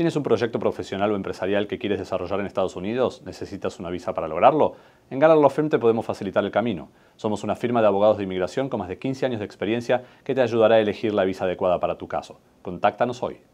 ¿Tienes un proyecto profesional o empresarial que quieres desarrollar en Estados Unidos? ¿Necesitas una visa para lograrlo? En Galar Law Firm te podemos facilitar el camino. Somos una firma de abogados de inmigración con más de 15 años de experiencia que te ayudará a elegir la visa adecuada para tu caso. Contáctanos hoy.